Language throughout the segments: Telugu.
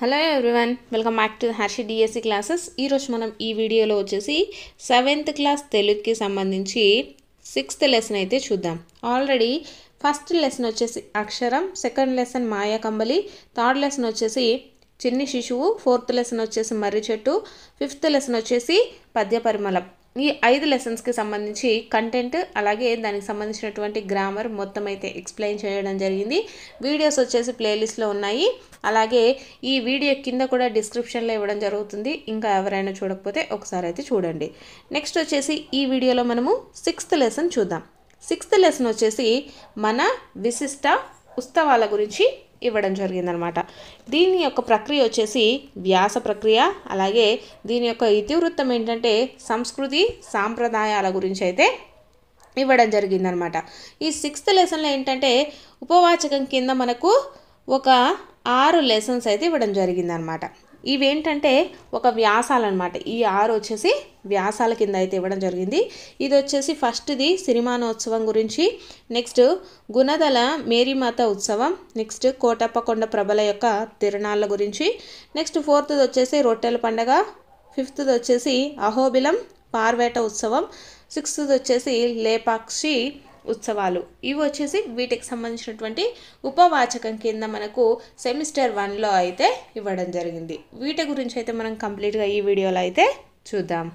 hello everyone welcome back to Harshi DSC classes ఈరోజు మనం ఈ వీడియోలో వచ్చేసి సెవెంత్ క్లాస్ తెలుగుకి సంబంధించి సిక్స్త్ లెసన్ అయితే చూద్దాం ఆల్రెడీ ఫస్ట్ లెసన్ వచ్చేసి అక్షరం సెకండ్ లెసన్ మాయా కంబలి థర్డ్ లెసన్ వచ్చేసి చిన్ని శిశువు ఫోర్త్ లెసన్ వచ్చేసి మర్రి చెట్టు ఫిఫ్త్ లెసన్ వచ్చేసి పద్య పరిమళం ఈ ఐదు లెసన్స్కి సంబంధించి కంటెంట్ అలాగే దానికి సంబంధించినటువంటి గ్రామర్ మొత్తం అయితే ఎక్స్ప్లెయిన్ చేయడం జరిగింది వీడియోస్ వచ్చేసి ప్లేలిస్ట్లో ఉన్నాయి అలాగే ఈ వీడియో కింద కూడా డిస్క్రిప్షన్లో ఇవ్వడం జరుగుతుంది ఇంకా ఎవరైనా చూడకపోతే ఒకసారి అయితే చూడండి నెక్స్ట్ వచ్చేసి ఈ వీడియోలో మనము సిక్స్త్ లెసన్ చూద్దాం సిక్స్త్ లెసన్ వచ్చేసి మన విశిష్ట ఉత్సవాల గురించి ఇవ్వడం జరిగిందనమాట దీని యొక్క ప్రక్రియ వచ్చేసి వ్యాస ప్రక్రియ అలాగే దీని యొక్క ఇతివృత్తం ఏంటంటే సంస్కృతి సాంప్రదాయాల గురించి అయితే ఇవ్వడం జరిగిందనమాట ఈ సిక్స్త్ లెసన్లో ఏంటంటే ఉపవాచకం కింద మనకు ఒక ఆరు లెసన్స్ అయితే ఇవ్వడం జరిగిందనమాట ఇవేంటంటే ఒక వ్యాసాలు అనమాట ఈ ఆరు వచ్చేసి వ్యాసాల కింద అయితే ఇవ్వడం జరిగింది ఇది వచ్చేసి ఫస్ట్ది సినిమానోత్సవం గురించి నెక్స్ట్ గుణదల మేరీమాత ఉత్సవం నెక్స్ట్ కోటప్పకొండ ప్రభల యొక్క తిరణాల గురించి నెక్స్ట్ ఫోర్త్ది వచ్చేసి రొట్టెల పండగ ఫిఫ్త్ది వచ్చేసి అహోబిలం పార్వేట ఉత్సవం సిక్స్త్ది వచ్చేసి లేపాక్షి ఉత్సవాలు ఇవి వచ్చేసి వీటికి సంబంధించినటువంటి ఉపవాచకం కింద మనకు సెమిస్టర్ వన్లో అయితే ఇవ్వడం జరిగింది వీటి గురించి అయితే మనం కంప్లీట్గా ఈ వీడియోలో అయితే చూద్దాం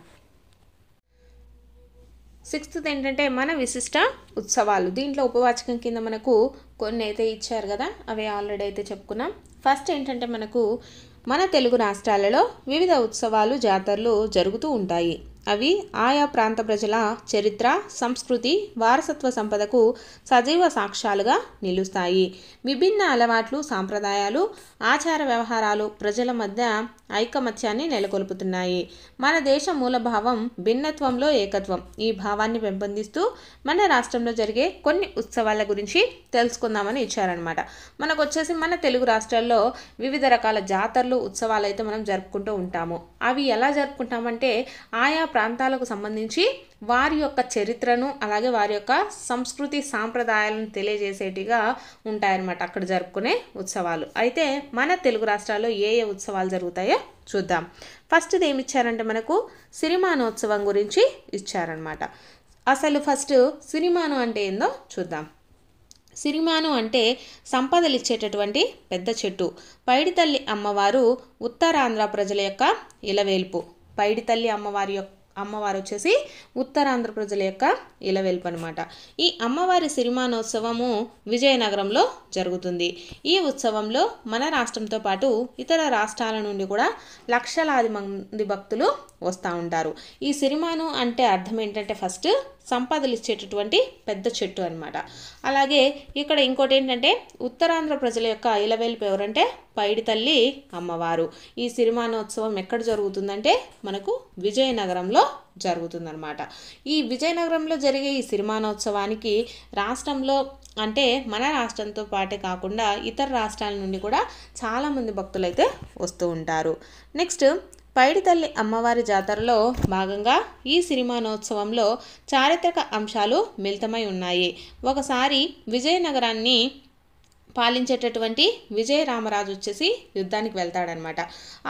సిక్స్త్ ఏంటంటే మన విశిష్ట ఉత్సవాలు దీంట్లో ఉపవాచకం కింద మనకు కొన్ని అయితే ఇచ్చారు కదా అవి ఆల్రెడీ అయితే చెప్పుకున్నాం ఫస్ట్ ఏంటంటే మనకు మన తెలుగు రాష్ట్రాలలో వివిధ ఉత్సవాలు జాతరలు జరుగుతూ ఉంటాయి అవి ఆయా ప్రాంత ప్రజల చరిత్ర సంస్కృతి వారసత్వ సంపదకు సజీవ సాక్ష్యాలుగా నిలుస్తాయి విభిన్న అలవాట్లు సాంప్రదాయాలు ఆచార వ్యవహారాలు ప్రజల మధ్య ఐకమత్యాన్ని నెలకొల్పుతున్నాయి మన దేశ మూలభావం భిన్నత్వంలో ఏకత్వం ఈ భావాన్ని పెంపొందిస్తూ మన రాష్ట్రంలో జరిగే కొన్ని ఉత్సవాల గురించి తెలుసుకుందామని ఇచ్చారనమాట మనకు వచ్చేసి మన తెలుగు రాష్ట్రాల్లో వివిధ రకాల జాతరలు ఉత్సవాలు అయితే మనం జరుపుకుంటూ ఉంటాము అవి ఎలా జరుపుకుంటామంటే ఆయా ప్రాంతాలకు సంబంధించి వారి యొక్క చరిత్రను అలాగే వారి యొక్క సంస్కృతి సాంప్రదాయాలను తెలియజేసేటిగా ఉంటాయన్నమాట అక్కడ జరుపుకునే ఉత్సవాలు అయితే మన తెలుగు రాష్ట్రాల్లో ఏ ఏ ఉత్సవాలు జరుగుతాయో చూద్దాం ఫస్ట్ ఏమి ఇచ్చారంటే మనకు సిరిమానోత్సవం గురించి ఇచ్చారనమాట అసలు ఫస్ట్ సిరిమాను అంటే ఏందో చూద్దాం సిరిమాను అంటే సంపదలు ఇచ్చేటటువంటి పెద్ద చెట్టు పైడితల్లి అమ్మవారు ఉత్తరాంధ్ర ప్రజల యొక్క ఇలవేల్పు పైడితల్లి అమ్మవారి యొక్క అమ్మవారు వచ్చేసి ఉత్తరాంధ్ర ప్రజల యొక్క ఇలవెల్పు అనమాట ఈ అమ్మవారి సిరిమానోత్సవము విజయనగరంలో జరుగుతుంది ఈ ఉత్సవంలో మన రాష్ట్రంతో పాటు ఇతర రాష్ట్రాల నుండి కూడా లక్షలాది మంది భక్తులు వస్తూ ఉంటారు ఈ సిరిమాను అంటే అర్థం ఏంటంటే ఫస్ట్ సంపదలు ఇచ్చేటటువంటి పెద్ద చెట్టు అనమాట అలాగే ఇక్కడ ఇంకోటి ఏంటంటే ఉత్తరాంధ్ర ప్రజల యొక్క ఇలవెల్పు ఎవరంటే పైడి తల్లి అమ్మవారు ఈ సిరిమానోత్సవం ఎక్కడ జరుగుతుందంటే మనకు విజయనగరంలో జరుగుతుందనమాట ఈ విజయనగరంలో జరిగే ఈ సిరిమానోత్సవానికి రాష్ట్రంలో అంటే మన రాష్ట్రంతో పాటే కాకుండా ఇతర రాష్ట్రాల నుండి కూడా చాలామంది భక్తులైతే వస్తూ ఉంటారు నెక్స్ట్ పైడితల్లి అమ్మవారి జాతరలో భాగంగా ఈ సినిమానోత్సవంలో చారిత్రక అంశాలు మిళితమై ఉన్నాయి ఒకసారి విజయనగరాన్ని పాలించేటటువంటి విజయరామరాజు వచ్చేసి యుద్ధానికి వెళ్తాడనమాట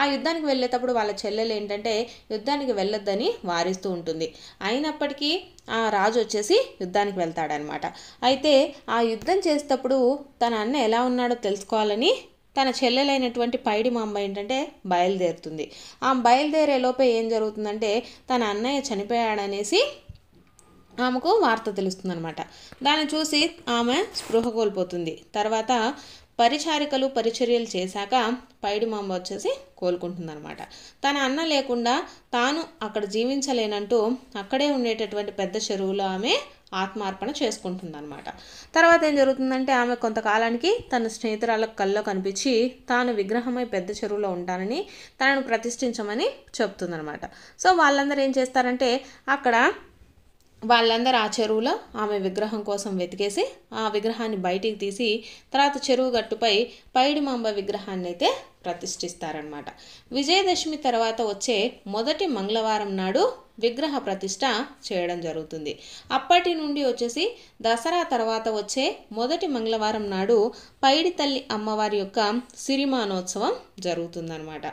ఆ యుద్ధానికి వెళ్ళేటప్పుడు వాళ్ళ చెల్లెలు ఏంటంటే యుద్ధానికి వెళ్ళొద్దని వారిస్తూ ఉంటుంది అయినప్పటికీ ఆ రాజు వచ్చేసి యుద్ధానికి వెళ్తాడనమాట అయితే ఆ యుద్ధం చేసేటప్పుడు తన అన్న ఎలా ఉన్నాడో తెలుసుకోవాలని తన చెల్లెలైనటువంటి పైడి మా ఏంటంటే బయలుదేరుతుంది ఆ బయలుదేరే లోపే ఏం జరుగుతుందంటే తన అన్నయ్య చనిపోయాడనేసి ఆమెకు వార్త తెలుస్తుంది అనమాట దాన్ని చూసి ఆమె స్పృహ కోల్పోతుంది తర్వాత పరిచారికలు పరిచర్యలు చేశాక పైడిమాంబ వచ్చేసి కోలుకుంటుందనమాట తన అన్న లేకుండా తాను అక్కడ జీవించలేనంటూ అక్కడే ఉండేటటువంటి పెద్ద చెరువులో ఆమె ఆత్మార్పణ చేసుకుంటుందన్నమాట తర్వాత ఏం జరుగుతుందంటే ఆమె కొంతకాలానికి తన స్నేహితురాల కల్లో కనిపించి తాను విగ్రహమై పెద్ద చెరువులో ఉంటానని తనను ప్రతిష్ఠించమని చెప్తుందనమాట సో వాళ్ళందరూ ఏం చేస్తారంటే అక్కడ వాళ్ళందరూ ఆ చెరువులో ఆమె విగ్రహం కోసం వెతికేసి ఆ విగ్రహాన్ని బయటికి తీసి తర్వాత చెరువు గట్టుపై పైడిమాంబ విగ్రహాన్ని అయితే ప్రతిష్ఠిస్తారనమాట విజయదశమి తర్వాత వచ్చే మొదటి మంగళవారం నాడు విగ్రహ ప్రతిష్ట చేయడం జరుగుతుంది అప్పటి నుండి వచ్చేసి దసరా తర్వాత వచ్చే మొదటి మంగళవారం నాడు పైడి తల్లి అమ్మవారి యొక్క సిరిమానోత్సవం జరుగుతుందనమాట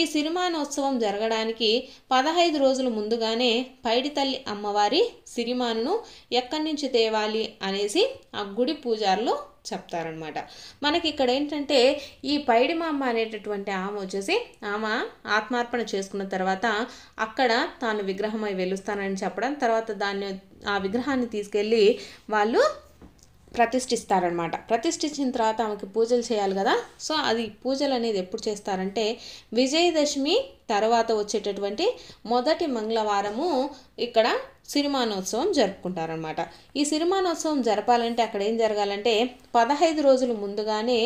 ఈ సిరిమానోత్సవం జరగడానికి పదహైదు రోజుల ముందుగానే పైడి తల్లి అమ్మవారి సిరిమాను ఎక్కడి నుంచి తేవాలి అనేసి ఆ గుడి పూజారులు చెప్తారనమాట మనకి ఇక్కడ ఏంటంటే ఈ పైడిమామ అనేటటువంటి ఆమె వచ్చేసి ఆమె ఆత్మార్పణ చేసుకున్న తర్వాత అక్కడ తాను విగ్రహమై వెలుస్తానని చెప్పడం తర్వాత దాన్ని ఆ విగ్రహాన్ని తీసుకెళ్ళి వాళ్ళు ప్రతిష్ఠిస్తారనమాట ప్రతిష్ఠించిన తర్వాత ఆమెకి పూజలు చేయాలి కదా సో అది పూజలు అనేది ఎప్పుడు చేస్తారంటే విజయదశమి తర్వాత వచ్చేటటువంటి మొదటి మంగళవారము ఇక్కడ సిరిమానోత్సవం జరుపుకుంటారనమాట ఈ సినిమానోత్సవం జరపాలంటే అక్కడ ఏం జరగాలంటే పదహైదు రోజులు ముందుగానే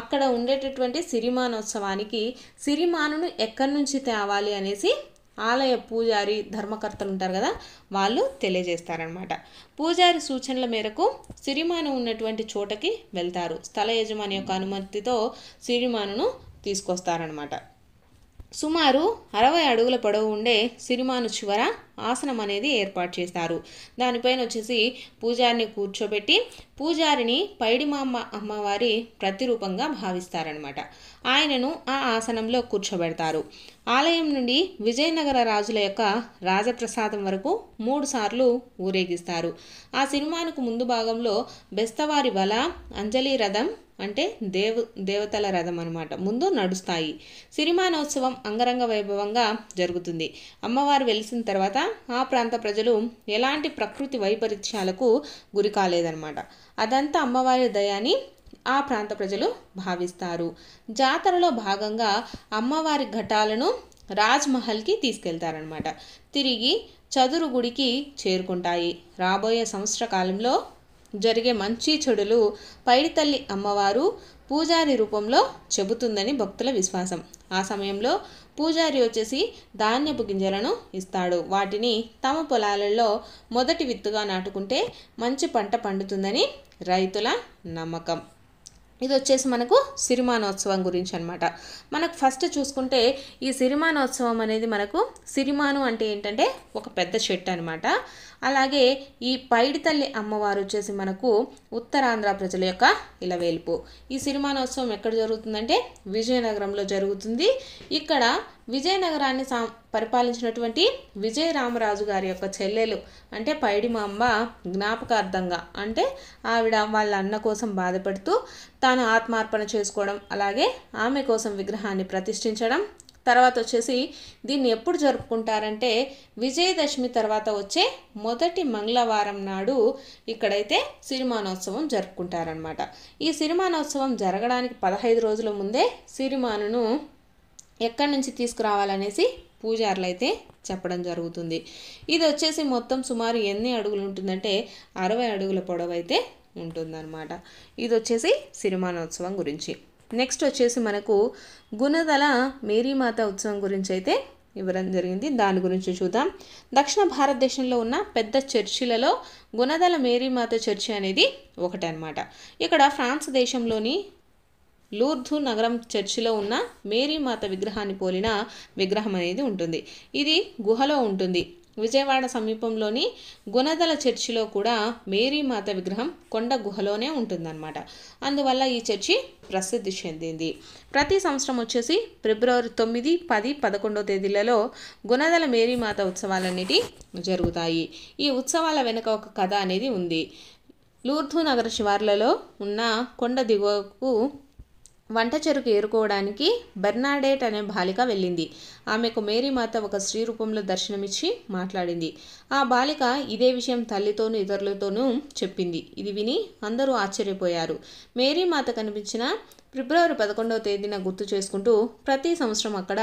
అక్కడ ఉండేటటువంటి సిరిమానోత్సవానికి సిరిమానును ఎక్కడి నుంచి తేవాలి అనేసి ఆలయ పూజారి ధర్మకర్తలు ఉంటారు కదా వాళ్ళు తెలియజేస్తారనమాట పూజారి సూచనల మేరకు సిరిమాను ఉన్నటువంటి చోటకి వెళ్తారు స్థల యజమాని యొక్క అనుమతితో సిరిమానును తీసుకొస్తారనమాట సుమారు అరవై అడుగుల పొడవు ఉండే సిరిమాను చివర ఆసనం అనేది ఏర్పాటు చేస్తారు దానిపైన వచ్చేసి పూజారిని కూర్చోబెట్టి పూజారిని పైడిమామ్మ అమ్మవారి ప్రతిరూపంగా భావిస్తారనమాట ఆయనను ఆ ఆసనంలో కూర్చోబెడతారు ఆలయం నుండి విజయనగర రాజుల యొక్క రాజప్రసాదం వరకు మూడు సార్లు ఊరేగిస్తారు ఆ సినిమానికి ముందు భాగంలో బెస్తవారి బల అంజలి రథం అంటే దేవు దేవతల రథం అనమాట ముందు నడుస్తాయి సిరిమానోత్సవం అంగరంగ వైభవంగా జరుగుతుంది అమ్మవారు వెలిసిన తర్వాత ఆ ప్రాంత ప్రజలు ఎలాంటి ప్రకృతి వైపరీత్యాలకు గురి కాలేదన్నమాట అదంతా అమ్మవారి దయాన్ని ఆ ప్రాంత ప్రజలు భావిస్తారు జాతరలో భాగంగా అమ్మవారి ఘటాలను రాజ్మహల్కి తీసుకెళ్తారనమాట తిరిగి చదురు గుడికి చేరుకుంటాయి రాబోయే సంవత్సర కాలంలో జరిగే మంచి చెడులు పైడితల్లి అమ్మవారు పూజారి రూపంలో చెబుతుందని భక్తుల విశ్వాసం ఆ సమయంలో పూజారి వచ్చేసి ధాన్యపు గింజలను ఇస్తాడు వాటిని తమ పొలాలలో మొదటి విత్తుగా నాటుకుంటే మంచి పంట పండుతుందని రైతుల నమ్మకం ఇది వచ్చేసి మనకు సిరిమానోత్సవం గురించి అనమాట మనకు ఫస్ట్ చూసుకుంటే ఈ సిరిమానోత్సవం అనేది మనకు సిరిమాను అంటే ఏంటంటే ఒక పెద్ద చెట్టు అనమాట అలాగే ఈ పైడితల్లి అమ్మవారు వచ్చేసి మనకు ఉత్తరాంధ్ర ప్రజల యొక్క ఇలవేలుపు ఈ సిరిమానోత్సవం ఎక్కడ జరుగుతుందంటే విజయనగరంలో జరుగుతుంది ఇక్కడ విజయనగరాన్ని సా పరిపాలించినటువంటి విజయరామరాజు గారి యొక్క చెల్లెలు అంటే పైడిమ అమ్మ జ్ఞాపకార్థంగా అంటే ఆవిడ వాళ్ళ అన్న కోసం బాధపడుతూ తాను ఆత్మార్పణ చేసుకోవడం అలాగే ఆమె కోసం విగ్రహాన్ని ప్రతిష్ఠించడం తర్వాత వచ్చేసి దీన్ని ఎప్పుడు జరుపుకుంటారంటే విజయదశమి తర్వాత వచ్చే మొదటి మంగళవారం నాడు ఇక్కడైతే సిరిమానోత్సవం జరుపుకుంటారనమాట ఈ సిరిమానోత్సవం జరగడానికి పదహైదు రోజుల ముందే సిరిమానును ఎక్కడి నుంచి తీసుకురావాలనేసి పూజారులు అయితే చెప్పడం జరుగుతుంది ఇది వచ్చేసి మొత్తం సుమారు ఎన్ని అడుగులు ఉంటుందంటే అరవై అడుగుల పొడవు అయితే ఉంటుందన్నమాట ఇది వచ్చేసి సిరిమానోత్సవం గురించి నెక్స్ట్ వచ్చేసి మనకు గుణదల మేరీమాత ఉత్సవం గురించి అయితే ఇవ్వడం జరిగింది దాని గురించి చూద్దాం దక్షిణ భారతదేశంలో ఉన్న పెద్ద చర్చిలలో గుణదల మేరీమాత చర్చి అనేది ఒకటనమాట ఇక్కడ ఫ్రాన్స్ దేశంలోని లూర్ధు నగరం చర్చిలో ఉన్న మేరీమాత విగ్రహాన్ని పోలిన విగ్రహం అనేది ఉంటుంది ఇది గుహలో ఉంటుంది విజయవాడ సమీపంలోని గుణదల చర్చిలో కూడా మేరీమాత విగ్రహం కొండ గుహలోనే ఉంటుందన్నమాట అందువల్ల ఈ చర్చి ప్రసిద్ధి చెందింది ప్రతి సంవత్సరం వచ్చేసి ఫిబ్రవరి తొమ్మిది పది పదకొండో తేదీలలో గుణదల మేరీమాత ఉత్సవాలన్నిటి జరుగుతాయి ఈ ఉత్సవాల వెనుక ఒక కథ అనేది ఉంది లూర్ధు నగర శివార్లలో ఉన్న కొండ దిగువకు వంట చెరుకు ఏరుకోవడానికి బెర్నాడేట్ అనే బాలిక వెళ్ళింది ఆమెకు మేరీమాత ఒక స్త్రీ రూపంలో దర్శనమిచ్చి మాట్లాడింది ఆ బాలిక ఇదే విషయం తల్లితోనూ ఇతరులతోనూ చెప్పింది ఇది విని అందరూ ఆశ్చర్యపోయారు మేరీమాత కనిపించిన ఫిబ్రవరి పదకొండవ తేదీన గుర్తు చేసుకుంటూ ప్రతి సంవత్సరం అక్కడ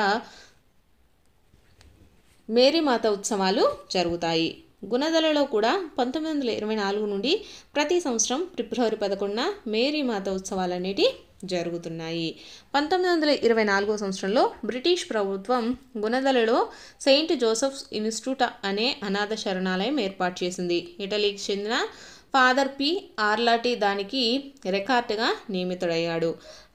మేరీమాత ఉత్సవాలు జరుగుతాయి గుణదలలో కూడా పంతొమ్మిది వందల ఇరవై నాలుగు నుండి ప్రతి సంవత్సరం ఫిబ్రవరి పదకొండున మేరీమాత ఉత్సవాలనేటి జరుగుతున్నాయి పంతొమ్మిది వందల ఇరవై నాలుగో సంవత్సరంలో బ్రిటిష్ ప్రభుత్వం గుణదలలో సెయింట్ జోసెఫ్స్ ఇన్స్టిట్యూట్ అనే అనాథ శరణాలయం ఏర్పాటు చేసింది ఇటలీకి చెందిన ఫాదర్ పి ఆర్లాటి దానికి రికార్డుగా నియమితుడయ్యాడు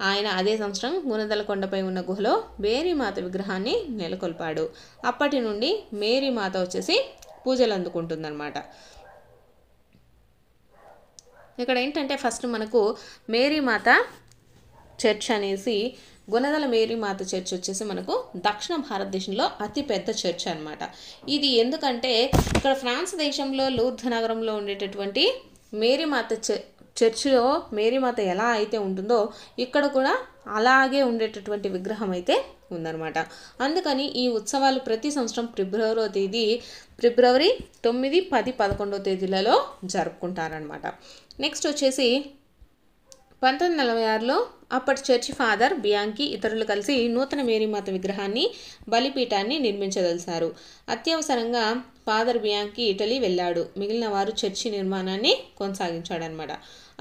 ఆయన అదే సంవత్సరం గుణదల కొండపై ఉన్న గుహలో మేరీమాత విగ్రహాన్ని నెలకొల్పాడు అప్పటి నుండి మేరీమాత వచ్చేసి పూజలు అందుకుంటుందన్నమాట ఇక్కడ ఏంటంటే ఫస్ట్ మనకు మేరీమాత చర్చ్ అనేసి గుణదల మేరీమాత చర్చ్ వచ్చేసి మనకు దక్షిణ భారతదేశంలో అతిపెద్ద చర్చ్ అనమాట ఇది ఎందుకంటే ఇక్కడ ఫ్రాన్స్ దేశంలో లూర్ధ నగరంలో ఉండేటటువంటి మేరీమాత చర్చిలో మేరీమాత ఎలా అయితే ఉంటుందో ఇక్కడ కూడా అలాగే ఉండేటటువంటి విగ్రహం అయితే ఉందన్నమాట అందుకని ఈ ఉత్సవాలు ప్రతి సంవత్సరం ఫిబ్రవరో తేదీ ఫిబ్రవరి తొమ్మిది పది పదకొండో తేదీలలో జరుపుకుంటారనమాట నెక్స్ట్ వచ్చేసి పంతొమ్మిది నలభై ఆరులో అప్పటి చర్చి ఫాదర్ బియాంకి ఇతరులు కలిసి నూతన మేరీమాత విగ్రహాన్ని బలిపీఠాన్ని నిర్మించదలిశారు అత్యవసరంగా ఫాదర్ బియాంకి ఇటలీ వెళ్ళాడు మిగిలిన వారు చర్చి నిర్మాణాన్ని కొనసాగించాడనమాట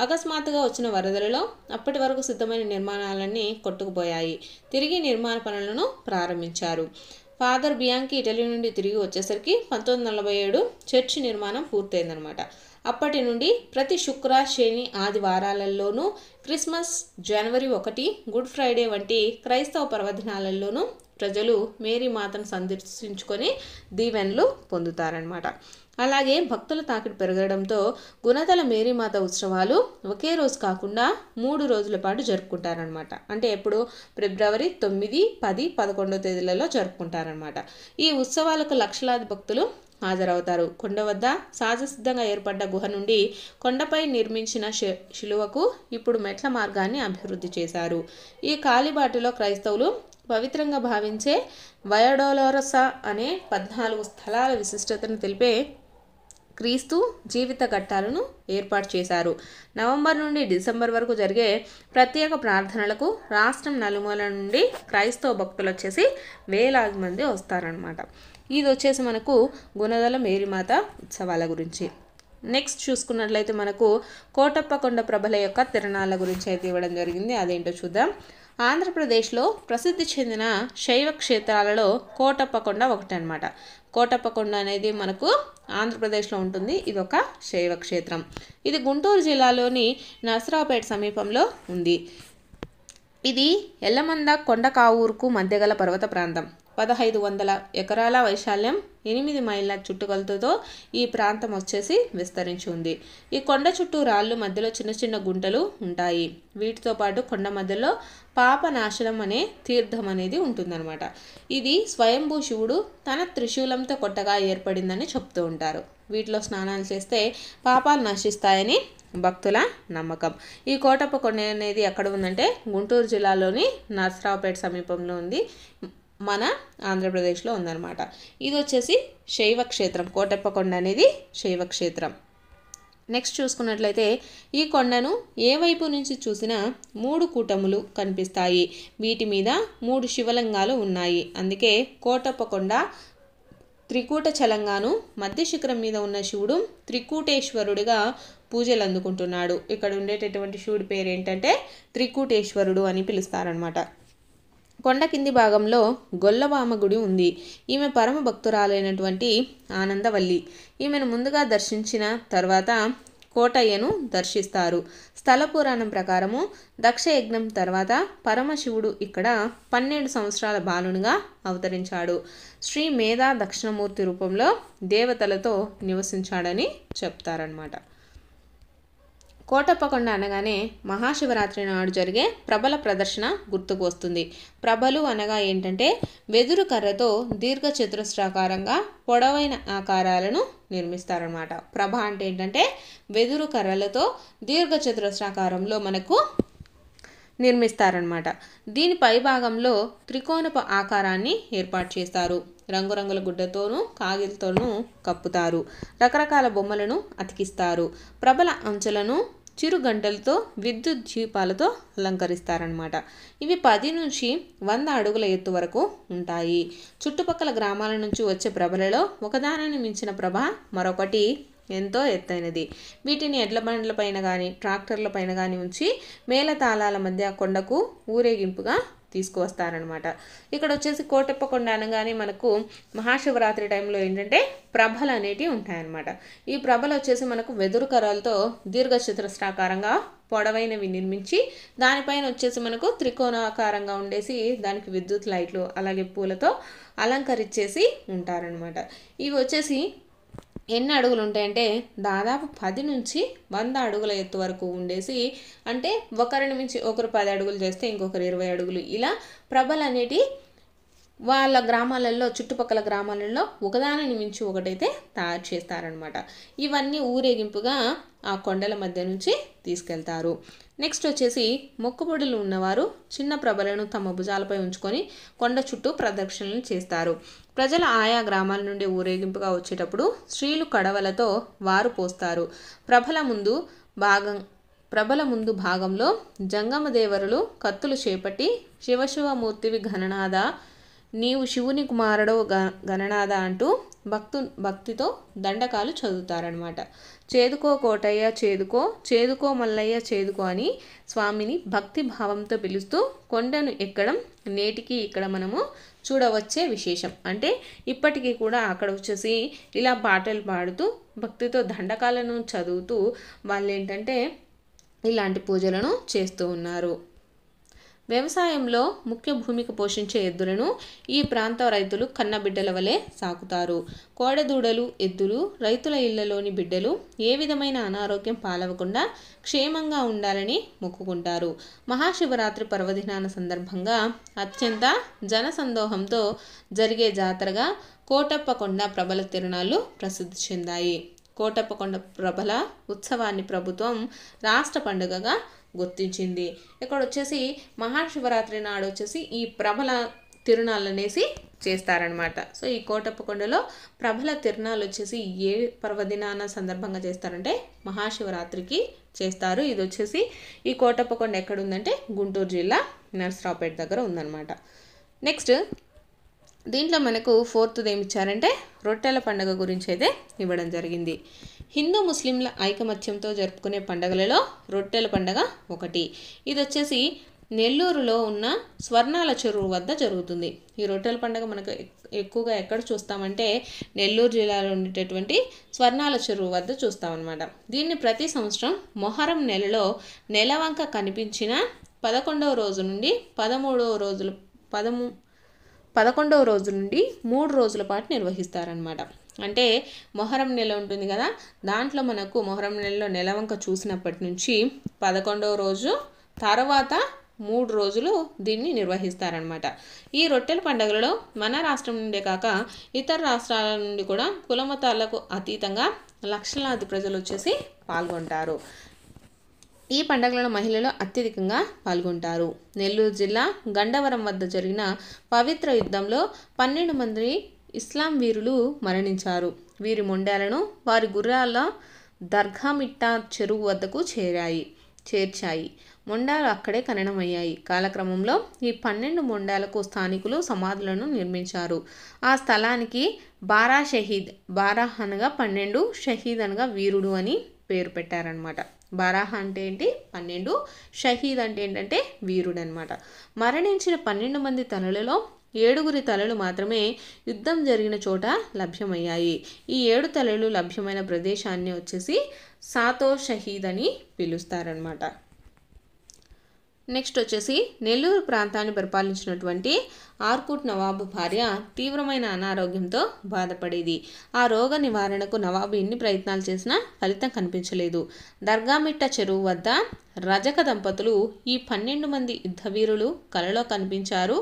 అకస్మాత్తుగా వచ్చిన వరదలలో అప్పటి వరకు సిద్ధమైన నిర్మాణాలన్నీ కొట్టుకుపోయాయి తిరిగి నిర్మాణ పనులను ప్రారంభించారు ఫాదర్ బియాంకి ఇటలీ నుండి తిరిగి వచ్చేసరికి పంతొమ్మిది నలభై ఏడు చర్చి నిర్మాణం పూర్తయిందనమాట అప్పటి నుండి ప్రతి శుక్ర శని ఆదివారాలలోనూ క్రిస్మస్ జనవరి ఒకటి గుడ్ ఫ్రైడే వంటి క్రైస్తవ పర్వదినాలలోనూ ప్రజలు మేరీ మాతను సందర్శించుకొని దీవెనలు పొందుతారనమాట అలాగే భక్తుల తాకిడి పెరగడంతో గుణదల మేరీమాత ఉత్సవాలు ఒకే రోజు కాకుండా మూడు రోజుల పాటు జరుపుకుంటారనమాట అంటే ఎప్పుడు ఫిబ్రవరి తొమ్మిది పది పదకొండో తేదీలలో జరుపుకుంటారనమాట ఈ ఉత్సవాలకు లక్షలాది భక్తులు హాజరవుతారు కొండ వద్ద సహజసిద్ధంగా ఏర్పడ్డ గుహ నుండి కొండపై నిర్మించిన శిలువకు ఇప్పుడు మెట్ల మార్గాన్ని అభివృద్ధి చేశారు ఈ కాలిబాటులో క్రైస్తవులు పవిత్రంగా భావించే వయడోలోరస అనే పద్నాలుగు స్థలాల విశిష్టతను తెలిపే క్రీస్తు జీవిత ఘట్టాలను ఏర్పాటు చేశారు నవంబర్ నుండి డిసెంబర్ వరకు జరిగే ప్రత్యేక ప్రార్థనలకు రాష్ట్రం నలుమూల నుండి క్రైస్తవ భక్తులు వచ్చేసి వేలాది మంది వస్తారనమాట ఇది వచ్చేసి మనకు గుణదల మేరిమాత ఉత్సవాల గురించి నెక్స్ట్ చూసుకున్నట్లయితే మనకు కోటప్పకొండ ప్రభల యొక్క తిరణాల గురించి అయితే ఇవ్వడం జరిగింది అదేంటో చూద్దాం ఆంధ్రప్రదేశ్లో ప్రసిద్ధి చెందిన శైవ క్షేత్రాలలో కోటప్పకొండ ఒకటి అనమాట కోటప్పకొండ అనేది మనకు ఆంధ్రప్రదేశ్లో ఉంటుంది ఇది ఒక శైవ క్షేత్రం ఇది గుంటూరు జిల్లాలోని నర్సరావుపేట సమీపంలో ఉంది ఇది ఎల్లమంద కొండకావూరుకు మధ్యగల పర్వత ప్రాంతం పదహైదు వందల ఎకరాల వైశాల్యం ఎనిమిది మైళ్ళ చుట్టుకొలతతో ఈ ప్రాంతం వచ్చేసి విస్తరించి ఉంది ఈ కొండ చుట్టూ రాళ్ళు మధ్యలో చిన్న చిన్న గుంటలు ఉంటాయి వీటితో పాటు కొండ మధ్యలో పాపనాశనం అనే తీర్థం అనేది ఉంటుందన్నమాట ఇది స్వయంభూ శివుడు తన త్రిశూలంతో కొట్టగా ఏర్పడిందని చెప్తూ ఉంటారు వీటిలో స్నానాలు చేస్తే పాపాలు నశిస్తాయని భక్తుల నమ్మకం ఈ కోటప్ప కొండ అనేది ఎక్కడ ఉందంటే గుంటూరు జిల్లాలోని నర్సరావుపేట సమీపంలో ఉంది మన ఆంధ్రప్రదేశ్లో ఉందన్నమాట ఇది వచ్చేసి శైవ క్షేత్రం కోటప్పకొండ అనేది శైవ క్షేత్రం నెక్స్ట్ చూసుకున్నట్లయితే ఈ కొండను ఏ వైపు నుంచి చూసినా మూడు కూటములు కనిపిస్తాయి వీటి మీద మూడు శివలింగాలు ఉన్నాయి అందుకే కోటప్పకొండ త్రికూట చలంగాను మధ్య శిఖరం మీద ఉన్న శివుడు త్రికూటేశ్వరుడిగా పూజలు అందుకుంటున్నాడు ఇక్కడ ఉండేటటువంటి శివుడి పేరు ఏంటంటే త్రికూటేశ్వరుడు అని పిలుస్తారనమాట కొండ కింది భాగంలో గొల్లవామ గుడి ఉంది ఈమె పరమ భక్తురాలైనటువంటి ఆనందవల్లి ఈమెను ముందుగా దర్శించిన తర్వాత కోటయ్యను దర్శిస్తారు స్థల పురాణం ప్రకారము దక్షయజ్ఞం తర్వాత పరమశివుడు ఇక్కడ పన్నెండు సంవత్సరాల బాలునిగా అవతరించాడు శ్రీ మేధా దక్షిణమూర్తి రూపంలో దేవతలతో నివసించాడని చెప్తారనమాట కోటప్పకొండ అనగానే మహాశివరాత్రి నాడు జరిగే ప్రభల ప్రదర్శన గుర్తుకు వస్తుంది ప్రభలు అనగా ఏంటంటే వెదురు కర్రతో దీర్ఘ చతురస్రాకారంగా పొడవైన ఆకారాలను నిర్మిస్తారనమాట ప్రభ అంటే ఏంటంటే వెదురు కర్రలతో దీర్ఘ చతురస్రాకారంలో మనకు నిర్మిస్తారనమాట దీని పైభాగంలో త్రికోణపు ఆకారాన్ని ఏర్పాటు చేస్తారు రంగురంగుల గుడ్డతోనూ కాగితతోనూ కప్పుతారు రకరకాల బొమ్మలను అతికిస్తారు ప్రబల అంచెలను చిరు గంటలతో విద్యుత్ జీపాలతో అలంకరిస్తారనమాట ఇవి పది నుంచి వంద అడుగుల ఎత్తు వరకు ఉంటాయి చుట్టుపక్కల గ్రామాల నుంచి వచ్చే ప్రభలలో ఒకదానిని మించిన ప్రభ మరొకటి ఎంతో ఎత్తైనది వీటిని ఎడ్ల బండ్లపైన కానీ ట్రాక్టర్లపైన కానీ ఉంచి మేళతాళాల మధ్య కొండకు ఊరేగింపుగా తీసుకువస్తారనమాట ఇక్కడ వచ్చేసి కోటెప్పకొండ అనగానే మనకు మహాశివరాత్రి టైంలో ఏంటంటే ప్రభలు అనేటివి ఉంటాయన్నమాట ఈ ప్రభలు వచ్చేసి మనకు వెదురు కర్రలతో దీర్ఘచతురస్రాకారంగా పొడవైనవి నిర్మించి దానిపైన వచ్చేసి మనకు త్రికోణాకారంగా ఉండేసి దానికి విద్యుత్ లైట్లు అలాగే పూలతో అలంకరించేసి ఉంటారనమాట ఇవి వచ్చేసి ఎన్ని అడుగులు ఉంటాయంటే దాదాపు పది నుంచి వంద అడుగుల ఎత్తు వరకు ఉండేసి అంటే ఒకరిని మించి ఒకరు పది అడుగులు చేస్తే ఇంకొకరు ఇరవై అడుగులు ఇలా ప్రభలు అనేటివి వాళ్ళ గ్రామాలలో చుట్టుపక్కల గ్రామాలలో ఒకదానిని మించి ఒకటైతే తయారు చేస్తారనమాట ఇవన్నీ ఊరేగింపుగా ఆ కొండల మధ్య నుంచి తీసుకెళ్తారు నెక్స్ట్ వచ్చేసి మొక్కుబడులు ఉన్నవారు చిన్న ప్రభలను తమ భుజాలపై ఉంచుకొని కొండ చుట్టూ ప్రదక్షిణలు చేస్తారు ప్రజల ఆయా గ్రామాల నుండి ఊరేగింపుగా వచ్చేటప్పుడు స్త్రీలు కడవలతో వారు పోస్తారు ప్రభల ముందు భాగం ప్రభల ముందు భాగంలో జంగమదేవరులు కత్తులు చేపట్టి శివశివమూర్తివి ఘననాథ నీవు శివుని కుమారుడు గ గణనాథ అంటూ భక్తు భక్తితో దండకాలు చదువుతారనమాట చేదుకో కోటయ్య చేదుకో చేదుకో మల్లయ్య చేదుకో అని స్వామిని భక్తి భావంతో పిలుస్తూ కొండను ఎక్కడం నేటికి ఇక్కడ మనము చూడవచ్చే విశేషం అంటే ఇప్పటికీ కూడా అక్కడ వచ్చేసి ఇలా పాటలు పాడుతూ భక్తితో దండకాలను చదువుతూ వాళ్ళు ఏంటంటే ఇలాంటి పూజలను చేస్తూ ఉన్నారు వ్యవసాయంలో ముఖ్య భూమిక పోషించే ఎద్దులను ఈ ప్రాంత రైతులు కన్నబిడ్డల వలె సాకుతారు కోడదూడలు ఎద్దులు రైతుల ఇళ్లలోని బిడ్డలు ఏ విధమైన అనారోగ్యం పాలవకుండా క్షేమంగా ఉండాలని మొక్కుకుంటారు మహాశివరాత్రి పర్వదినాన సందర్భంగా అత్యంత జనసందోహంతో జరిగే జాతరగా కోటప్పకొండ ప్రబల తిరణాలు ప్రసిద్ధి చెందాయి కోటప్పకొండ ప్రబల ఉత్సవాన్ని ప్రభుత్వం రాష్ట్ర పండుగగా గుర్తించింది ఇక్కడ వచ్చేసి మహాశివరాత్రి నాడు వచ్చేసి ఈ ప్రబల తిరుణాలు అనేసి చేస్తారనమాట సో ఈ కోటప్పకొండలో ప్రబల తిరుణాలు వచ్చేసి ఏ పర్వదినాన సందర్భంగా చేస్తారంటే మహాశివరాత్రికి చేస్తారు ఇది వచ్చేసి ఈ కోటప్పకొండ ఎక్కడుందంటే గుంటూరు జిల్లా నర్సరావుపేట దగ్గర ఉందన్నమాట నెక్స్ట్ దీంట్లో మనకు ఫోర్త్ది ఏమి ఇచ్చారంటే రొట్టెల పండుగ గురించి అయితే ఇవ్వడం జరిగింది హిందూ ముస్లింల ఐకమత్యంతో జరుపుకునే పండుగలలో రొట్టెల పండగ ఒకటి ఇది వచ్చేసి నెల్లూరులో ఉన్న స్వర్ణాల చెరువు వద్ద జరుగుతుంది ఈ రొట్టెల పండుగ మనకు ఎక్కువగా ఎక్కడ చూస్తామంటే నెల్లూరు జిల్లాలో ఉండేటటువంటి స్వర్ణాల చెరువు వద్ద చూస్తామన్నమాట దీన్ని ప్రతి సంవత్సరం మొహరం నెలలో నెలవంక కనిపించిన పదకొండవ రోజు నుండి పదమూడవ రోజులు పదము పదకొండవ రోజు నుండి మూడు రోజుల పాటు నిర్వహిస్తారనమాట అంటే మొహరం నెల ఉంటుంది కదా దాంట్లో మనకు మొహరం నెలలో నెలవంక చూసినప్పటి నుంచి పదకొండవ రోజు తర్వాత మూడు రోజులు దీన్ని నిర్వహిస్తారనమాట ఈ రొట్టెల పండుగలలో మన రాష్ట్రం నుండే కాక ఇతర రాష్ట్రాల నుండి కూడా కులమతాలకు అతీతంగా లక్షలాది ప్రజలు వచ్చేసి పాల్గొంటారు ఈ పండుగలను మహిళలు అత్యధికంగా పాల్గొంటారు నెల్లూరు జిల్లా గండవరం వద్ద జరిగిన పవిత్ర యుద్ధంలో పన్నెండు మంది ఇస్లాం వీరులు మరణించారు వీరి మొండాలను వారి గుర్రాల దర్ఘామిట్టా చెరువు వద్దకు చేరాయి చేర్చాయి మొండాలు అక్కడే ఖననమయ్యాయి కాలక్రమంలో ఈ పన్నెండు మొండాలకు స్థానికులు సమాధులను నిర్మించారు ఆ స్థలానికి బారా షహీద్ అనగా పన్నెండు షహీద్ అనగా వీరుడు అని పేరు పెట్టారనమాట బరాహ అంటే ఏంటి పన్నెండు షహీద్ అంటే ఏంటంటే వీరుడు అనమాట మరణించిన పన్నెండు మంది తలలలో ఏడుగురి తలలు మాత్రమే యుద్ధం జరిగిన చోట లభ్యమయ్యాయి ఈ ఏడు తలలు లభ్యమైన ప్రదేశాన్ని వచ్చేసి సాతో షహీద్ అని పిలుస్తారనమాట నెక్స్ట్ వచ్చేసి నెల్లూరు ప్రాంతాన్ని పరిపాలించినటువంటి ఆర్కుట్ నవాబు భార్య తీవ్రమైన అనారోగ్యంతో బాధపడేది ఆ రోగ నివారణకు నవాబు ఎన్ని ప్రయత్నాలు చేసినా ఫలితం కనిపించలేదు దర్గామిట్ట చెరువు వద్ద రజక దంపతులు ఈ పన్నెండు మంది యుద్ధవీరులు కలలో కనిపించారు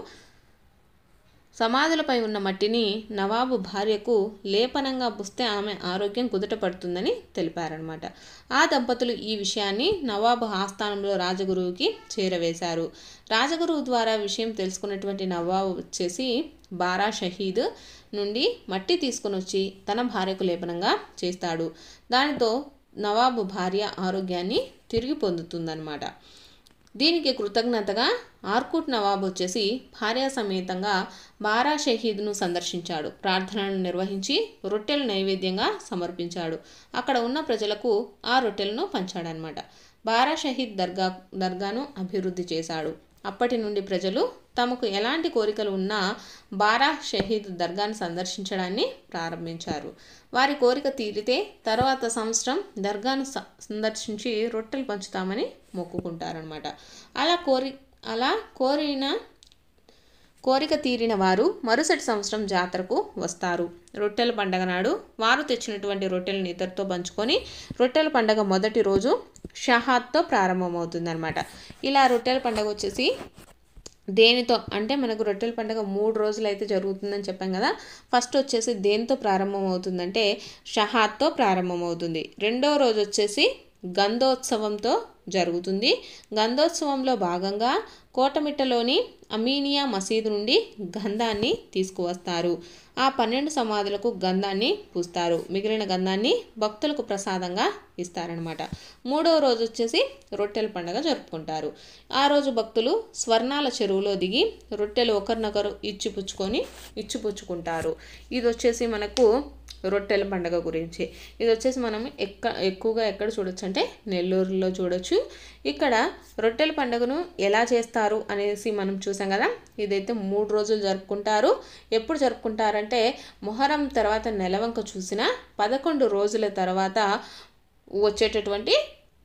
సమాధులపై ఉన్న మట్టిని నవాబు భార్యకు లేపనంగా పుస్తే ఆమె ఆరోగ్యం కుదుట పడుతుందని తెలిపారనమాట ఆ దంపతులు ఈ విషయాన్ని నవాబు ఆస్థానంలో రాజగురువుకి చేరవేశారు రాజగురువు ద్వారా విషయం తెలుసుకున్నటువంటి నవాబు వచ్చేసి బారా షహీద్ నుండి మట్టి తీసుకుని వచ్చి తన భార్యకు లేపనంగా చేస్తాడు దానితో నవాబు భార్య ఆరోగ్యాన్ని తిరిగి పొందుతుందన్నమాట దీనికి కృతజ్ఞతగా ఆర్కుట్ నవాబ్ వచ్చేసి భార్య సమేతంగా బారా షహీద్ను సందర్శించాడు ప్రార్థనలను నిర్వహించి రొట్టెలు నైవేద్యంగా సమర్పించాడు అక్కడ ఉన్న ప్రజలకు ఆ రొట్టెలను పంచాడనమాట బారా షహీద్ దర్గా దర్గాను అభివృద్ధి చేశాడు అప్పటి నుండి ప్రజలు తమకు ఎలాంటి కోరికలు ఉన్నా బారా షహీద్ దర్గాను సందర్శించడాన్ని ప్రారంభించారు వారి కోరిక తీరితే తర్వాత సంవత్సరం దర్గాను సందర్శించి రొట్టెలు పంచుతామని మొక్కుకుంటారనమాట అలా కోరి అలా కోరిన కోరిక తీరిన వారు మరుసటి సంవత్సరం జాతరకు వస్తారు రొట్టెల పండగ నాడు వారు తెచ్చినటువంటి రొట్టెలను ఇతరుతో పంచుకొని రొట్టెల పండగ మొదటి రోజు షహాద్తో ప్రారంభమవుతుందనమాట ఇలా రొట్టెల పండగ వచ్చేసి దేనితో అంటే మనకు రొట్టెల పండుగ మూడు రోజులు అయితే జరుగుతుందని చెప్పాం కదా ఫస్ట్ వచ్చేసి దేనితో ప్రారంభం అవుతుందంటే షహాద్తో ప్రారంభమవుతుంది రెండో రోజు వచ్చేసి గంధోత్సవంతో జరుగుతుంది గంధోత్సవంలో భాగంగా కోటమిట్టలోని అమీనియా మసీదు నుండి గంధాన్ని తీసుకువస్తారు ఆ పన్నెండు సమాధులకు గంధాన్ని పూస్తారు మిగిలిన గంధాన్ని భక్తులకు ప్రసాదంగా ఇస్తారనమాట మూడవ రోజు వచ్చేసి రొట్టెల పండుగ జరుపుకుంటారు ఆ రోజు భక్తులు స్వర్ణాల చెరువులో దిగి రొట్టెలు ఒకరినొకరు ఇచ్చిపుచ్చుకొని ఇచ్చిపుచ్చుకుంటారు ఇది వచ్చేసి మనకు రొట్టెల పండుగ గురించి ఇది వచ్చేసి మనం ఎక్క ఎక్కువగా ఎక్కడ చూడొచ్చు అంటే నెల్లూరులో చూడొచ్చు ఇక్కడ రొట్టెల పండుగను ఎలా చేస్తారు అనేసి మనం చూసాం కదా ఇదైతే మూడు రోజులు జరుపుకుంటారు ఎప్పుడు జరుపుకుంటారంటే మొహరం తర్వాత నెలవంక చూసిన పదకొండు రోజుల తర్వాత వచ్చేటటువంటి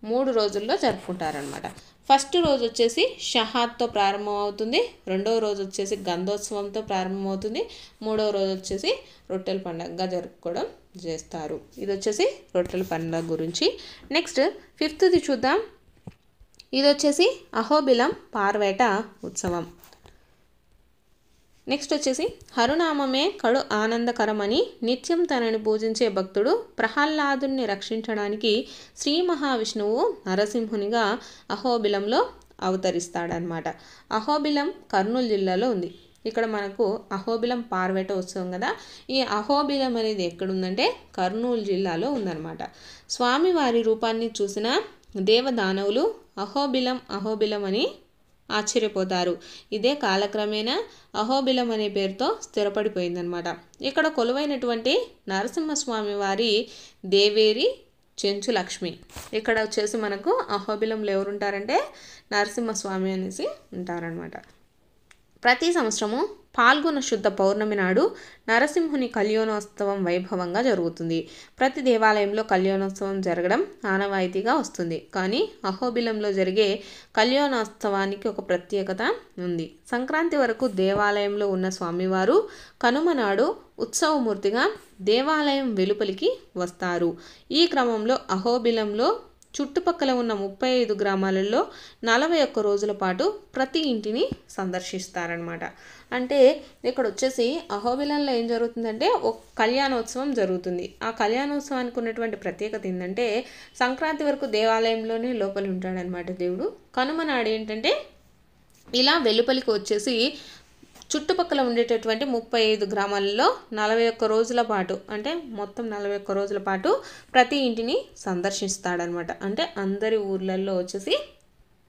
మూడు రోజుల్లో జరుపుకుంటారనమాట ఫస్ట్ రోజు వచ్చేసి షహాద్తో ప్రారంభమవుతుంది రెండవ రోజు వచ్చేసి గంధోత్సవంతో ప్రారంభమవుతుంది మూడవ రోజు వచ్చేసి రొట్టెల పండగగా జరుపుకోవడం చేస్తారు ఇది వచ్చేసి రొట్టెల పండగ గురించి నెక్స్ట్ ఫిఫ్త్ది చూద్దాం ఇది వచ్చేసి అహోబిలం పార్వేట ఉత్సవం నెక్స్ట్ వచ్చేసి హరునామమే కడు ఆనందకరమని నిత్యం తనని పూజించే భక్తుడు ప్రహ్లాదుని రక్షించడానికి శ్రీ మహావిష్ణువు నరసింహునిగా అహోబిలంలో అవతరిస్తాడనమాట అహోబిలం కర్నూలు జిల్లాలో ఉంది ఇక్కడ మనకు అహోబిలం పార్వేట ఉత్సవం కదా ఈ అహోబిలం అనేది ఎక్కడుందంటే కర్నూలు జిల్లాలో ఉందన్నమాట స్వామివారి రూపాన్ని చూసిన దేవదానవులు అహోబిలం అహోబిలం అని ఆశ్చర్యపోతారు ఇదే కాలక్రమేణా అహోబిలం అనే పేరుతో స్థిరపడిపోయిందనమాట ఇక్కడ కొలువైనటువంటి నరసింహస్వామి వారి దేవేరి చెంచు లక్ష్మి ఇక్కడ వచ్చేసి మనకు అహోబిలంలో ఎవరుంటారంటే నరసింహస్వామి అనేసి ఉంటారనమాట ప్రతి సంవత్సరము పాల్గొన శుద్ధ పౌర్ణమి నాడు నరసింహుని కళ్యాణోత్సవం వైభవంగా జరుగుతుంది ప్రతి దేవాలయంలో కళ్యాణోత్సవం జరగడం ఆనవాయితీగా వస్తుంది కానీ అహోబిలంలో జరిగే కళ్యాణోత్సవానికి ఒక ప్రత్యేకత ఉంది సంక్రాంతి వరకు దేవాలయంలో ఉన్న స్వామివారు కనుమ నాడు ఉత్సవమూర్తిగా దేవాలయం వెలుపలికి వస్తారు ఈ క్రమంలో అహోబిలంలో చుట్టుపక్కల ఉన్న ముప్పై ఐదు గ్రామాలలో నలభై ఒక్క రోజుల పాటు ప్రతి ఇంటిని సందర్శిస్తారనమాట అంటే ఇక్కడ వచ్చేసి అహోబిలంలో ఏం జరుగుతుందంటే ఒక కళ్యాణోత్సవం జరుగుతుంది ఆ కళ్యాణోత్సవానికి ఉన్నటువంటి ప్రత్యేకత ఏంటంటే సంక్రాంతి వరకు దేవాలయంలోనే లోపల ఉంటాడనమాట దేవుడు కనుమ నాడు ఏంటంటే ఇలా వెలుపలికి వచ్చేసి చుట్టుపక్కల ఉండేటటువంటి ముప్పై ఐదు గ్రామాలలో నలభై ఒక్క రోజుల పాటు అంటే మొత్తం నలభై ఒక్క రోజుల పాటు ప్రతి ఇంటిని సందర్శిస్తాడనమాట అంటే అందరి ఊర్లలో వచ్చేసి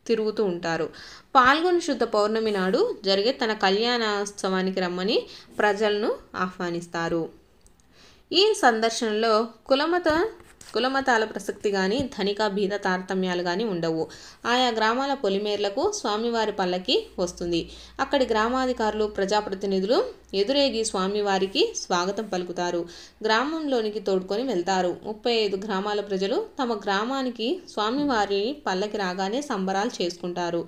తిరుగుతూ ఉంటారు పాల్గొని శుద్ధ పౌర్ణమి నాడు జరిగే తన కళ్యాణోత్సవానికి రమ్మని ప్రజలను ఆహ్వానిస్తారు ఈ సందర్శనలో కులమత కులమతాల ప్రసక్తి కానీ ధనిక బీద తారతమ్యాలు కానీ ఉండవు ఆయా గ్రామాల పొలిమేర్లకు స్వామివారి పల్లకి వస్తుంది అక్కడి గ్రామాధికారులు ప్రజాప్రతినిధులు ఎదురేగి స్వామివారికి స్వాగతం పలుకుతారు గ్రామంలోనికి తోడుకొని వెళ్తారు ముప్పై ఐదు గ్రామాల ప్రజలు తమ గ్రామానికి స్వామివారి పల్లకి రాగానే సంబరాలు చేసుకుంటారు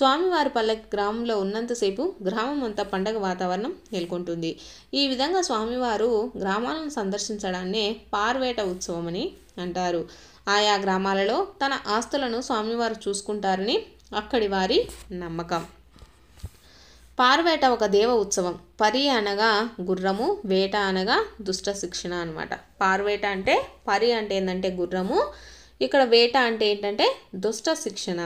స్వామివారి పల్లకి గ్రామంలో ఉన్నంతసేపు గ్రామం అంతా పండగ వాతావరణం నెలకొంటుంది ఈ విధంగా స్వామివారు గ్రామాలను సందర్శించడాన్నే పార్వేట ఉత్సవం అని అంటారు ఆయా గ్రామాలలో తన ఆస్తులను స్వామివారు చూసుకుంటారని అక్కడి వారి నమ్మకం పార్వేట ఒక దేవ ఉత్సవం పరి అనగా గుర్రము వేట అనగా దుష్ట శిక్షణ అనమాట పార్వేట అంటే పరి అంటే ఏంటంటే గుర్రము ఇక్కడ వేట అంటే ఏంటంటే దుష్ట శిక్షణ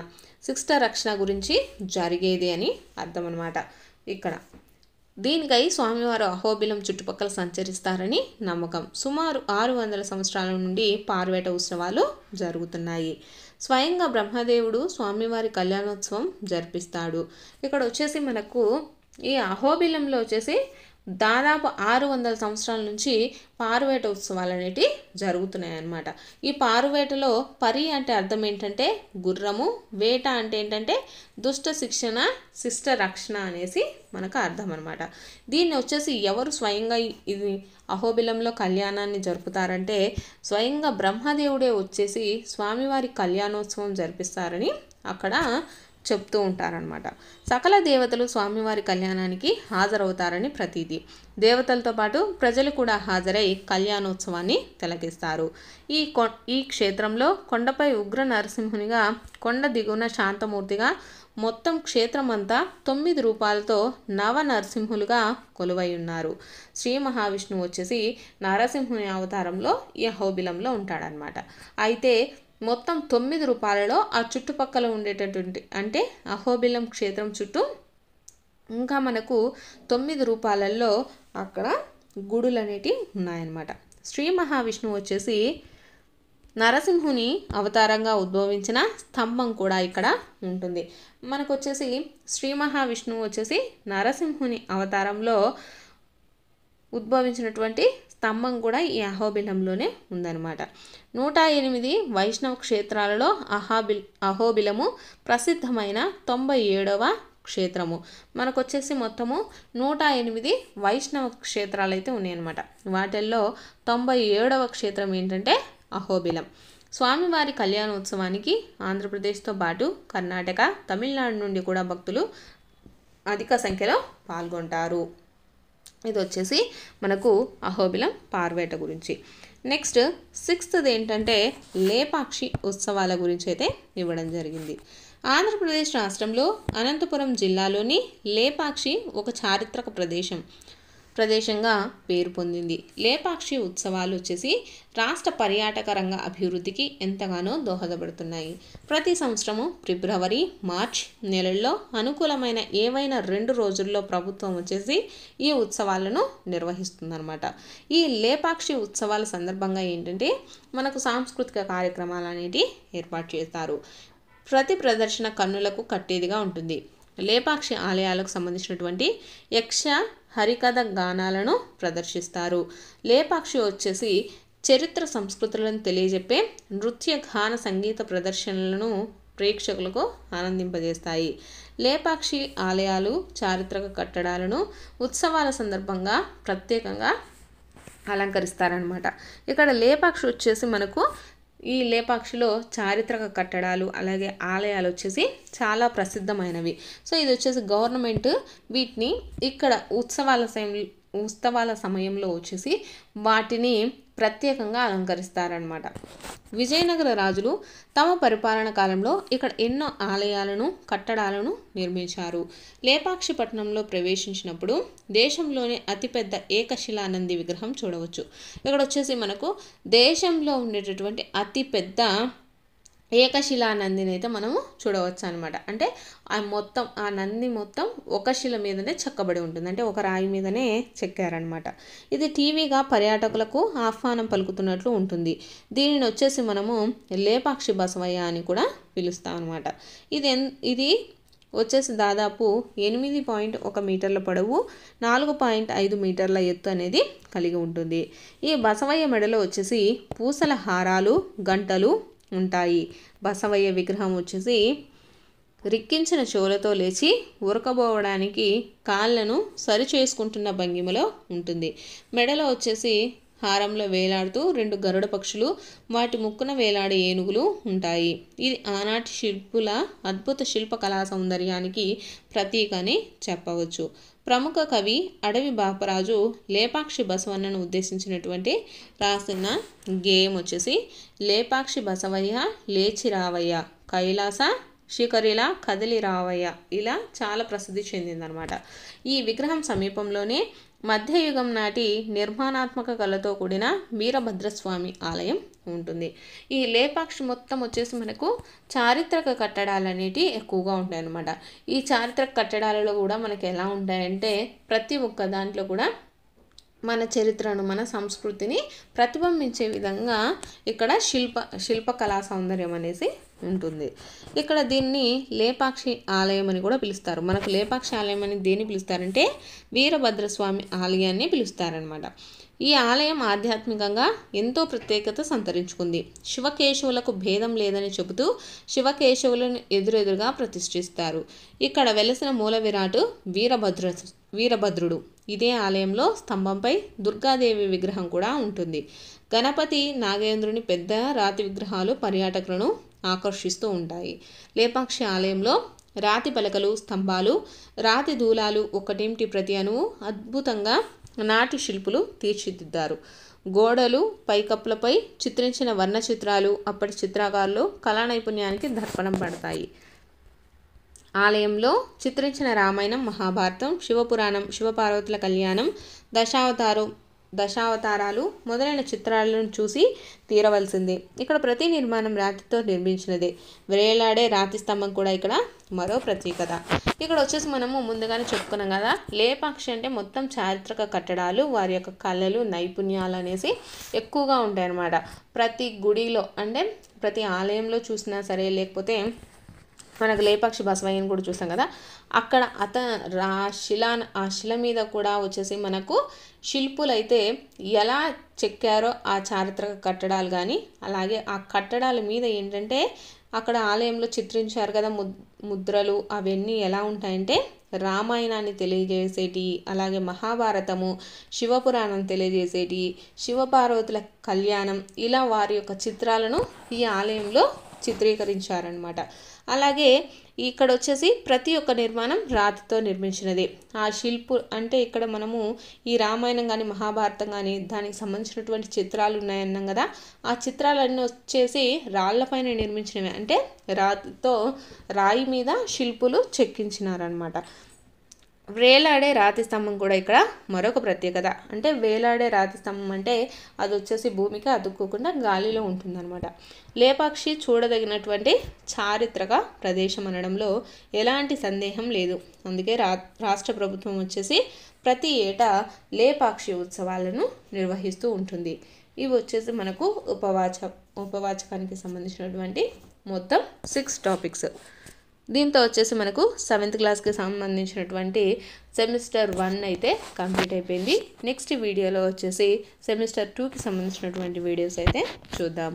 శిక్ష రక్షణ గురించి జరిగేది అని అర్థం అనమాట ఇక్కడ దీనికై స్వామివారు అహోబిలం చుట్టుపక్కల సంచరిస్తారని నమ్మకం సుమారు ఆరు వందల సంవత్సరాల నుండి పార్వేట ఉత్సవాలు జరుగుతున్నాయి స్వయంగా బ్రహ్మదేవుడు స్వామివారి కళ్యాణోత్సవం జరిపిస్తాడు ఇక్కడ వచ్చేసి మనకు ఈ అహోబిలంలో వచ్చేసి దాదాపు ఆరు వందల సంవత్సరాల నుంచి పారువేట ఉత్సవాలు అనేటివి జరుగుతున్నాయి అన్నమాట ఈ పారువేటలో పరి అంటే అర్థం ఏంటంటే గుర్రము వేట అంటే ఏంటంటే దుష్ట శిక్షణ శిష్ట రక్షణ అనేసి మనకు అర్థం అనమాట దీన్ని వచ్చేసి ఎవరు స్వయంగా ఇది అహోబిలంలో కళ్యాణాన్ని జరుపుతారంటే స్వయంగా బ్రహ్మదేవుడే వచ్చేసి స్వామివారి కళ్యాణోత్సవం జరిపిస్తారని అక్కడ చెప్తూ ఉంటారనమాట సకల దేవతలు స్వామివారి కళ్యాణానికి హాజరవుతారని ప్రతీది దేవతలతో పాటు ప్రజలు కూడా హాజరై కళ్యాణోత్సవాన్ని తిలకిస్తారు ఈ కొ ఈ క్షేత్రంలో కొండపై ఉగ్ర నరసింహునిగా కొండ దిగువన శాంతమూర్తిగా మొత్తం క్షేత్రమంతా తొమ్మిది రూపాలతో నవ నరసింహులుగా కొలువై ఉన్నారు శ్రీ మహావిష్ణువు వచ్చేసి నరసింహుని అవతారంలో ఈ హోబిలంలో ఉంటాడనమాట అయితే మొత్తం తొమ్మిది రూపాయలలో ఆ చుట్టుపక్కల ఉండేటటువంటి అంటే అహోబిలం క్షేత్రం చుట్టూ ఇంకా మనకు తొమ్మిది రూపాయలలో అక్కడ గుడులు అనేటివి ఉన్నాయన్నమాట శ్రీ మహావిష్ణువు వచ్చేసి నరసింహుని అవతారంగా ఉద్భవించిన స్తంభం కూడా ఇక్కడ ఉంటుంది మనకు వచ్చేసి శ్రీ మహావిష్ణువు వచ్చేసి నరసింహుని అవతారంలో ఉద్భవించినటువంటి స్తంభం కూడా ఈ అహోబిలంలోనే ఉందన్నమాట నూట ఎనిమిది వైష్ణవ క్షేత్రాలలో అహాబిల్ అహోబిలము ప్రసిద్ధమైన తొంభై ఏడవ క్షేత్రము మనకు వచ్చేసి మొత్తము నూట ఎనిమిది వైష్ణవ క్షేత్రాలు అయితే ఉన్నాయన్నమాట వాటిల్లో తొంభై ఏడవ క్షేత్రం ఏంటంటే అహోబిలం స్వామివారి కళ్యాణోత్సవానికి ఆంధ్రప్రదేశ్తో పాటు కర్ణాటక తమిళనాడు నుండి కూడా భక్తులు అధిక సంఖ్యలో పాల్గొంటారు ఇది వచ్చేసి మనకు అహోబిలం పార్వేట గురించి నెక్స్ట్ సిక్స్త్ది ఏంటంటే లేపాక్షి ఉత్సవాల గురించి అయితే ఇవ్వడం జరిగింది ఆంధ్రప్రదేశ్ రాష్ట్రంలో అనంతపురం జిల్లాలోని లేపాక్షి ఒక చారిత్రక ప్రదేశం ప్రదేశంగా పేరు పొందింది లేపాక్షి ఉత్సవాలు వచ్చేసి రాష్ట్ర పర్యాటక రంగ అభివృద్ధికి ఎంతగానో దోహదపడుతున్నాయి ప్రతి సంవత్సరము ఫిబ్రవరి మార్చ్ నెలల్లో అనుకూలమైన ఏవైనా రెండు రోజుల్లో ప్రభుత్వం వచ్చేసి ఈ ఉత్సవాలను నిర్వహిస్తుందన్నమాట ఈ లేపాక్షి ఉత్సవాల సందర్భంగా ఏంటంటే మనకు సాంస్కృతిక కార్యక్రమాలు అనేటివి ఏర్పాటు చేస్తారు ప్రతి ప్రదర్శన కన్నులకు కట్టేదిగా ఉంటుంది లేపాక్షి ఆలయాలకు సంబంధించినటువంటి యక్ష హరికథ గానాలను ప్రదర్శిస్తారు లేపాక్షి వచ్చేసి చరిత్ర సంస్కృతులను తెలియజెప్పే నృత్య గాన సంగీత ప్రదర్శనలను ప్రేక్షకులకు ఆనందింపజేస్తాయి లేపాక్షి ఆలయాలు చారిత్రక కట్టడాలను ఉత్సవాల సందర్భంగా ప్రత్యేకంగా అలంకరిస్తారనమాట ఇక్కడ లేపాక్షి వచ్చేసి మనకు ఈ లేపాక్షిలో చారిత్రక కట్టడాలు అలాగే ఆలయాలు వచ్చేసి చాలా ప్రసిద్ధమైనవి సో ఇది వచ్చేసి గవర్నమెంట్ వీటిని ఇక్కడ ఉత్సవాల సమయం ఉత్సవాల సమయంలో వచ్చేసి వాటిని ప్రత్యేకంగా అలంకరిస్తారనమాట విజయనగర రాజులు తమ పరిపాలన కాలంలో ఇక్కడ ఎన్నో ఆలయాలను కట్టడాలను నిర్మించారు లేపాక్షిపట్నంలో ప్రవేశించినప్పుడు దేశంలోనే అతిపెద్ద ఏకశిలానంది విగ్రహం చూడవచ్చు ఇక్కడ వచ్చేసి మనకు దేశంలో ఉండేటటువంటి అతిపెద్ద ఏకశిలా నందిని అయితే మనము చూడవచ్చు అనమాట అంటే ఆ మొత్తం ఆ నంది మొత్తం ఒక శిల మీదనే చెక్కబడి ఉంటుంది అంటే ఒక రాయి మీదనే చెక్కారనమాట ఇది టీవీగా పర్యాటకులకు ఆహ్వానం పలుకుతున్నట్లు ఉంటుంది దీనిని వచ్చేసి మనము లేపాక్షి బసవయ్య అని కూడా పిలుస్తాం అనమాట ఇది ఇది వచ్చేసి దాదాపు ఎనిమిది పాయింట్ ఒక మీటర్ల పొడవు నాలుగు పాయింట్ ఐదు మీటర్ల ఎత్తు అనేది కలిగి ఉంటుంది ఈ బసవయ్య మెడలో వచ్చేసి పూసల హారాలు గంటలు ఉంటాయి బసవయ్య విగ్రహం వచ్చేసి రిక్కించిన చెవులతో లేచి ఉరకబోవడానికి కాళ్ళను సరి చేసుకుంటున్న భంగిమలో ఉంటుంది మెడలో వచ్చేసి హారంలో వేలాడుతూ రెండు గరుడ పక్షులు వాటి ముక్కున వేలాడే ఏనుగులు ఉంటాయి ఇది ఆనాటి శిల్పుల అద్భుత శిల్పకళా సౌందర్యానికి ప్రతీక అని చెప్పవచ్చు ప్రముఖ కవి అడవి బాపరాజు లేపాక్షి బసవన్నను ఉద్దేశించినటువంటి రాసిన గేయం వచ్చేసి లేపాక్షి బసవయ్య లేచిరావయ్య కైలాస శిఖరు ఇలా కదిలి రావయ్య ఇలా చాలా ప్రసిద్ధి చెందిందనమాట ఈ విగ్రహం సమీపంలోనే మధ్యయుగం నాటి నిర్మాణాత్మక కళతో కూడిన వీరభద్రస్వామి ఆలయం ఉంటుంది ఈ లేపాక్షి మొత్తం వచ్చేసి మనకు చారిత్రక కట్టడాలు అనేటివి ఎక్కువగా ఉంటాయి అన్నమాట ఈ చారిత్రక కట్టడాలలో కూడా మనకు ఎలా ఉంటాయంటే ప్రతి ఒక్క దాంట్లో కూడా మన చరిత్రను మన సంస్కృతిని ప్రతిబింబించే విధంగా ఇక్కడ శిల్ప శిల్పకళా సౌందర్యం అనేసి ఉంటుంది ఇక్కడ దీన్ని లేపాక్షి ఆలయం అని కూడా పిలుస్తారు మనకు లేపాక్షి ఆలయం అని దేన్ని పిలుస్తారంటే వీరభద్రస్వామి ఆలయాన్ని పిలుస్తారనమాట ఈ ఆలయం ఆధ్యాత్మికంగా ఎంతో ప్రత్యేకత సంతరించుకుంది శివకేశవులకు భేదం లేదని చెబుతూ శివకేశవులను ఎదురెదురుగా ప్రతిష్ఠిస్తారు ఇక్కడ వెలసిన మూల విరాటు వీరభద్ర వీరభద్రుడు ఇదే ఆలయంలో స్తంభంపై దుర్గాదేవి విగ్రహం కూడా ఉంటుంది గణపతి నాగేంద్రుని పెద్ద రాతి విగ్రహాలు పర్యాటకులను ఆకర్షిస్తూ ఉంటాయి లేపాక్షి ఆలయంలో రాతి పలకలు స్తంభాలు రాతి దూలాలు ఒకటింటి ప్రతి అణువు అద్భుతంగా నాటి శిల్పులు తీర్చిదిద్దారు గోడలు పైకప్పులపై చిత్రించిన వర్ణ చిత్రాలు అప్పటి చిత్రాకారులు కళా నైపుణ్యానికి దర్పణం పడతాయి ఆలయంలో చిత్రించిన రామాయణం మహాభారతం శివపురాణం శివపార్వతుల కళ్యాణం దశావతారం దశావతారాలు మొదలైన చిత్రాలను చూసి తీరవలసిందే ఇక్కడ ప్రతి నిర్మాణం రాతితో నిర్మించినదే వేలాడే రాతి స్తంభం కూడా ఇక్కడ మరో ప్రత్యేకత ఇక్కడ వచ్చేసి మనము ముందుగానే చెప్పుకున్నాం కదా లేపాక్షి అంటే మొత్తం చారిత్రక కట్టడాలు వారి యొక్క కళలు నైపుణ్యాలు అనేసి ఎక్కువగా ఉంటాయన్నమాట ప్రతి గుడిలో అంటే ప్రతి ఆలయంలో చూసినా సరే లేకపోతే మనకు లేపాక్షి బసవయ్యని కూడా చూస్తాం కదా అక్కడ అత శిలా ఆ శిల మీద కూడా వచ్చేసి మనకు శిల్పులైతే ఎలా చెక్కారో ఆ చారిత్రక కట్టడాలు కానీ అలాగే ఆ కట్టడాల మీద ఏంటంటే అక్కడ ఆలయంలో చిత్రించారు కదా ముద్రలు అవన్నీ ఎలా ఉంటాయంటే రామాయణాన్ని తెలియజేసేటి అలాగే మహాభారతము శివపురాణం తెలియజేసేటి శివపార్వతుల కళ్యాణం ఇలా వారి యొక్క చిత్రాలను ఈ ఆలయంలో చిత్రీకరించారనమాట అలాగే ఇక్కడ వచ్చేసి ప్రతి ఒక్క నిర్మాణం రాతితో నిర్మించినది ఆ శిల్పు అంటే ఇక్కడ మనము ఈ రామాయణం కానీ మహాభారతం కానీ దానికి సంబంధించినటువంటి చిత్రాలు ఉన్నాయన్నాం కదా ఆ చిత్రాలన్నీ వచ్చేసి రాళ్లపైన నిర్మించినవి అంటే రాతితో రాయి మీద శిల్పులు చెక్కించినారనమాట వేలాడే రాతి స్తంభం కూడా ఇక్కడ మరొక ప్రత్యేకత అంటే వేలాడే రాతి స్తంభం అంటే అది వచ్చేసి భూమికి అతుక్కోకుండా గాలిలో ఉంటుందన్నమాట లేపాక్షి చూడదగినటువంటి చారిత్రక ప్రదేశం అనడంలో ఎలాంటి సందేహం లేదు అందుకే రా రాష్ట్ర ప్రభుత్వం వచ్చేసి ప్రతి ఏటా లేపాక్షి ఉత్సవాలను నిర్వహిస్తూ ఉంటుంది ఇవి వచ్చేసి మనకు ఉపవాచ ఉపవాచకానికి సంబంధించినటువంటి మొత్తం సిక్స్ టాపిక్స్ దీంతో వచ్చేసి మనకు సెవెంత్ క్లాస్కి సంబంధించినటువంటి సెమిస్టర్ వన్ అయితే కంప్లీట్ అయిపోయింది నెక్స్ట్ వీడియోలో వచ్చేసి సెమిస్టర్ టూకి సంబంధించినటువంటి వీడియోస్ అయితే చూద్దాం